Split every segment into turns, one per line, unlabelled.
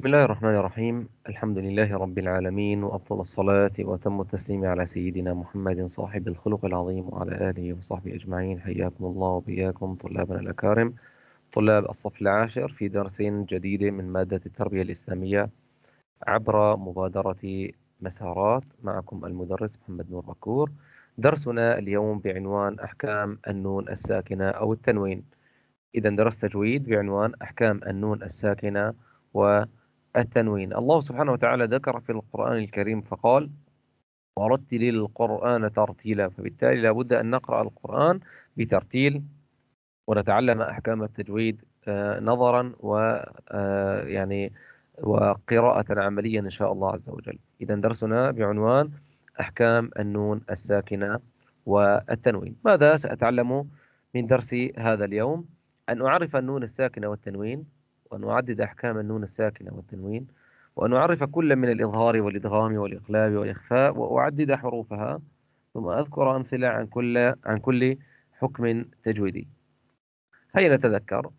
بسم الله الرحمن الرحيم الحمد لله رب العالمين وأفضل الصلاة وأتم التسليم على سيدنا محمد صاحب الخلق العظيم وعلى آله وصحبه أجمعين حياكم الله وبياكم طلابنا الأكارم طلاب الصف العاشر في درس جديد من مادة التربية الإسلامية عبر مبادرة مسارات معكم المدرس محمد نور بكور درسنا اليوم بعنوان أحكام النون الساكنة أو التنوين إذا درس تجويد بعنوان أحكام النون الساكنة و التنوين الله سبحانه وتعالى ذكر في القرآن الكريم فقال ورتل القرآن ترتيلا فبالتالي لابد أن نقرأ القرآن بترتيل ونتعلم أحكام التجويد آه، نظرا و آه، يعني وقراءة عمليا إن شاء الله عز وجل إذا درسنا بعنوان أحكام النون الساكنة والتنوين ماذا سأتعلم من درسي هذا اليوم أن أعرف النون الساكنة والتنوين وأن أعدد أحكام النون الساكنة والتنوين وأن أعرف كل من الإظهار والإدغام والإقلاب والإخفاء وأعدد حروفها ثم أذكر أمثلة عن كل عن كل حكم تجويدي هيا نتذكر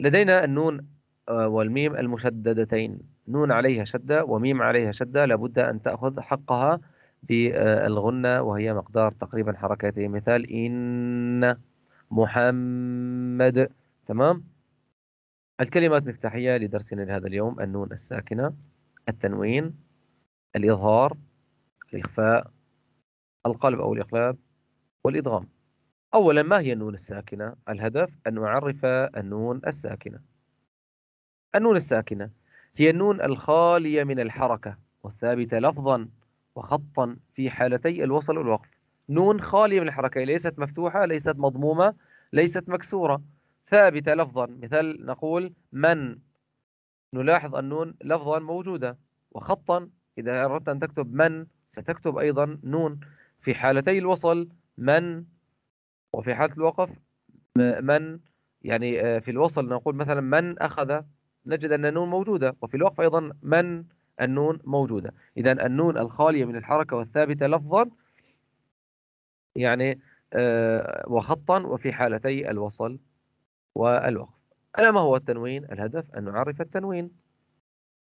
لدينا النون آه، والميم المشددتين نون عليها شدة وميم عليها شدة لابد أن تأخذ حقها بالغنة آه، وهي مقدار تقريبا حركتين مثال إن محمد تمام الكلمات مفتاحية لدرسنا لهذا اليوم النون الساكنة التنوين الإظهار الإخفاء القلب أو الإقلاب والإدغام أولا ما هي النون الساكنة؟ الهدف أن نعرف النون الساكنة النون الساكنة هي النون الخالية من الحركة والثابتة لفظا وخطا في حالتي الوصل والوقف نون خالية من الحركة ليست مفتوحة ليست مضمومة ليست مكسورة ثابتة لفظا مثل نقول من نلاحظ النون لفظا موجودة وخطا إذا أردت أن تكتب من ستكتب أيضا نون في حالتي الوصل من وفي حالة الوقف من يعني آه، في الوصل نقول مثلا من أخذ نجد أن النون موجودة وفي الوقف أيضا من النون موجودة إذا النون الخالية من الحركة والثابتة لفظا يعني آه، وخطا وفي حالتي الوصل والوقف ألا ما هو التنوين؟ الهدف أن نعرف التنوين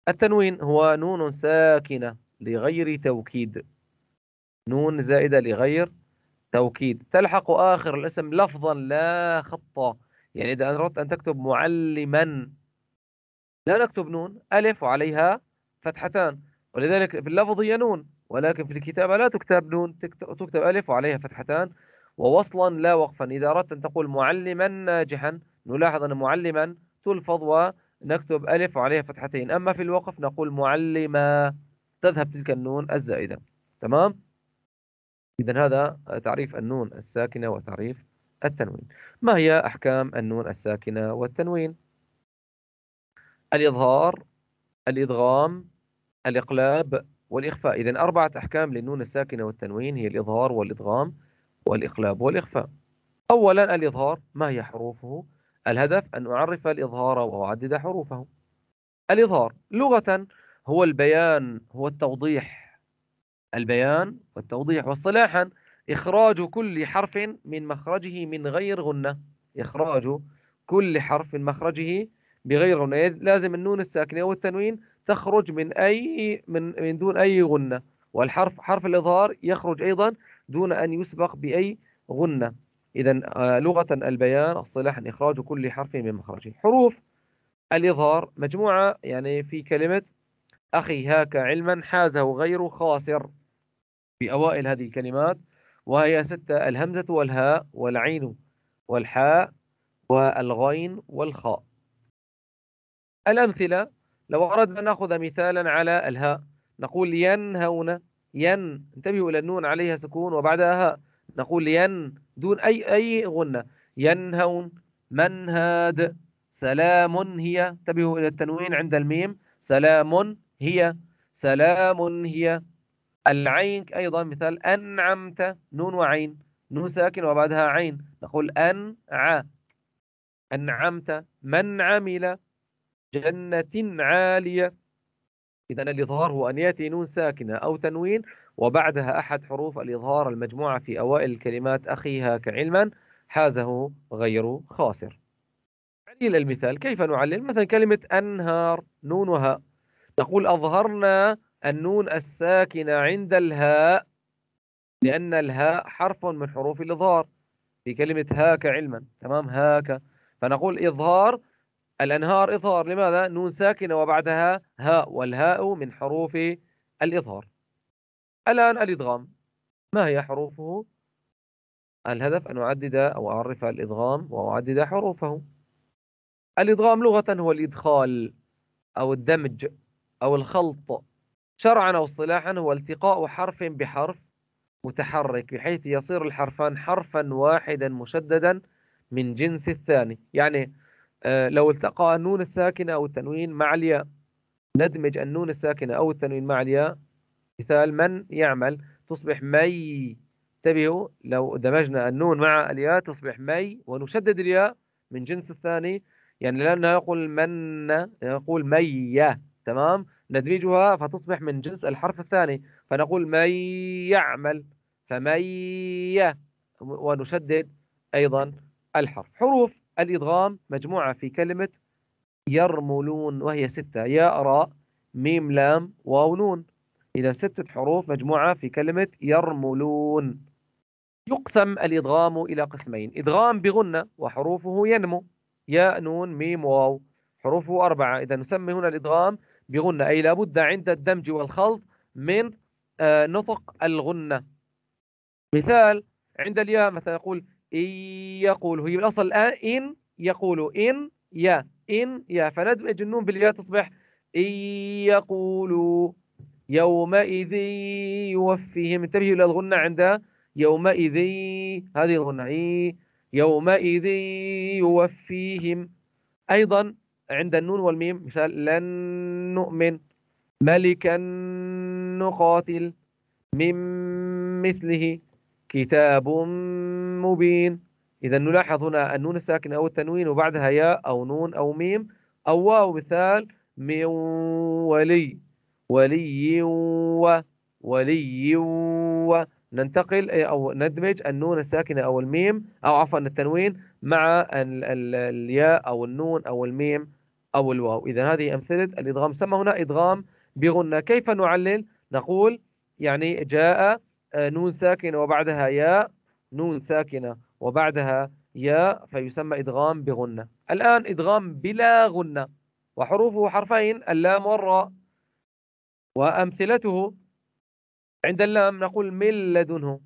التنوين هو نون ساكنة لغير توكيد نون زائدة لغير توكيد تلحق آخر الاسم لفظا لا خطا يعني إذا أردت أن تكتب معلما لا نكتب نون ألف وعليها فتحتان ولذلك في اللفظ هي نون ولكن في الكتابة لا تكتب نون تكتب ألف وعليها فتحتان ووصلا لا وقفا إذا أردت أن تقول معلما ناجحا نلاحظ أن معلما تلفظ ونكتب ألف وعليها فتحتين أما في الوقف نقول معلمة تذهب تلك النون الزائدة تمام إذا هذا تعريف النون الساكنة وتعريف التنوين ما هي أحكام النون الساكنة والتنوين الإظهار الإدغام الإقلاب والإخفاء إذا أربعة أحكام للنون الساكنة والتنوين هي الإظهار والإدغام والإقلاب والإخفاء أولا الإظهار ما هي حروفه الهدف أن أعرف الإظهار وأعدد حروفه الإظهار لغة هو البيان هو التوضيح البيان والتوضيح واصطلاحا إخراج كل حرف من مخرجه من غير غنة إخراج كل حرف من مخرجه بغير غنة لازم النون الساكنة أو التنوين تخرج من أي من من دون أي غنة والحرف حرف الإظهار يخرج أيضا دون أن يسبق بأي غنة إذا آه، لغة البيان اصطلاحا إخراج كل حرف من مخرجه حروف الإظهار مجموعة يعني في كلمة أخي هاك علما حازه غير خاسر في أوائل هذه الكلمات وهي ستة الهمزة والهاء والعين والحاء والغين والخاء الأمثلة لو أردنا أن نأخذ مثالا على الهاء نقول ينهون ين انتبهوا إلى النون عليها سكون وبعدها هاء نقول ين دون أي أي غنة ينهون منهاد سلام هي انتبهوا إلى التنوين عند الميم سلام هي سلام هي العين أيضا مثال أنعمت نون وعين نون ساكن وبعدها عين نقول ع أنعمت من عمل جنة عالية إذا الإظهار هو أن يأتي نون ساكنة أو تنوين وبعدها أحد حروف الإظهار المجموعة في أوائل الكلمات أخيها كعلما حازه غير خاسر عليل المثال كيف نعلل مثلا كلمة أنهار نون وهاء نقول أظهرنا النون الساكنة عند الهاء لأن الهاء حرف من حروف الإظهار في كلمة هاك علما تمام هاك فنقول إظهار الأنهار إظهار لماذا؟ نون ساكنة وبعدها هاء والهاء من حروف الإظهار الآن الإدغام ما هي حروفه؟ الهدف أن أعدد أو أعرف الإدغام وأعدد حروفه الإدغام لغة هو الإدخال أو الدمج أو الخلط شرعا أو اصطلاحا هو التقاء حرف بحرف متحرك بحيث يصير الحرفان حرفا واحدا مشددا من جنس الثاني يعني آه، لو التقى النون الساكنة أو التنوين مع الياء ندمج النون الساكنة أو التنوين مع الياء مثال من يعمل تصبح مي انتبهوا لو دمجنا النون مع الياء تصبح مي ونشدد الياء من جنس الثاني يعني لأنه يقول من يقول مي تمام ندمجها فتصبح من جنس الحرف الثاني فنقول مي يعمل فمي ونشدد أيضا الحرف حروف الإدغام مجموعة في كلمة يرملون وهي ستة ياء راء ميم لام واو نون إلى ستة حروف مجموعة في كلمة يرملون يقسم الإدغام إلى قسمين إدغام بغنة وحروفه ينمو ياء نون ميم واو حروفه أربعة إذا نسمي هنا الإدغام بغنة أي لابد عند الدمج والخلط من آه، نطق الغنة مثال عند الياء مثلا يقول يقول هي بالأصل الآن إن يقول إن يا إن يا فندمج النون بالياء تصبح يقولوا يومئذ يوفيهم انتبهوا إلى الغنة عند يومئذ هذه الغنة يومئذ يوفيهم أيضا عند النون والميم مثال لن نؤمن ملكا نقاتل من مثله كتاب مبين إذا نلاحظ هنا النون الساكنة أو التنوين وبعدها ياء أو نون أو ميم أو واو مثال من ولي ولي و ولي و ننتقل إيه، أو ندمج النون الساكنة أو الميم أو عفوا التنوين مع ال ال الياء أو النون أو الميم أو الواو إذا هذه أمثلة الإدغام سمى هنا إدغام بغنة كيف نعلل نقول يعني جاء آه، نون ساكنة وبعدها ياء نون ساكنة وبعدها ياء فيسمى إدغام بغنة الآن إدغام بلا غنة وحروفه حرفين اللام والراء وأمثلته عند اللام نقول من لدنه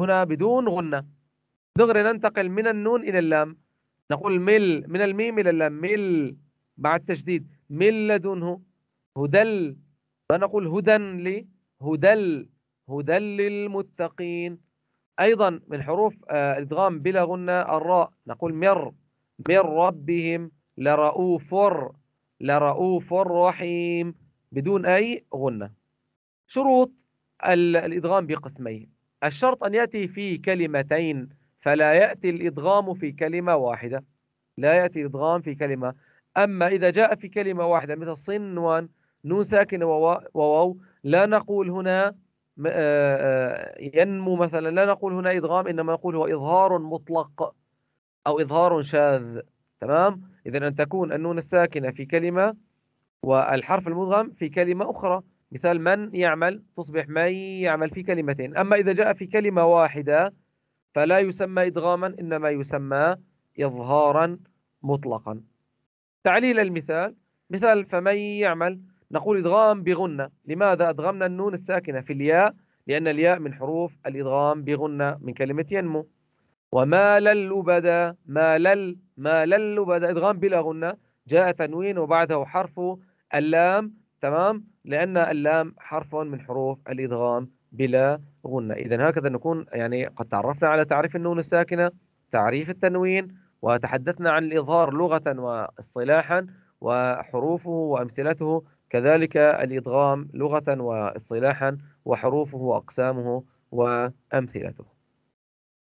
هنا بدون غنة دغري ننتقل من النون إلى اللام نقول مل من الميم إلى اللام مل مع التشديد من لدنه هدل فنقول هدى لي هدل هدى للمتقين أيضا من حروف آه، ادغام بلا غنة الراء نقول مر من ربهم لرؤوف لرؤوف رحيم بدون أي غنة شروط الإدغام بقسمين الشرط أن يأتي في كلمتين فلا يأتي الإدغام في كلمة واحدة لا يأتي الإدغام في كلمة أما إذا جاء في كلمة واحدة مثل صن وان نون ساكنة وواو لا نقول هنا آه، آه، ينمو مثلا لا نقول هنا إدغام إنما نقول هو إظهار مطلق أو إظهار شاذ تمام إذا أن تكون النون الساكنة في كلمة والحرف المدغم في كلمة أخرى مثال من يعمل تصبح من يعمل في كلمتين أما إذا جاء في كلمة واحدة فلا يسمى إدغاما إنما يسمى إظهارا مطلقا تعليل المثال مثال فمن يعمل نقول إدغام بغنة لماذا أدغمنا النون الساكنة في الياء لأن الياء من حروف الإدغام بغنة من كلمة ينمو وما للبدا ما لل ما للبدا إدغام بلا غنة جاء تنوين وبعده حرف اللام تمام لأن اللام حرف من حروف الإدغام بلا غنة إذا هكذا نكون يعني قد تعرفنا على تعريف النون الساكنة تعريف التنوين وتحدثنا عن الإظهار لغة واصطلاحا وحروفه وأمثلته كذلك الإدغام لغة واصطلاحا وحروفه وأقسامه وأمثلته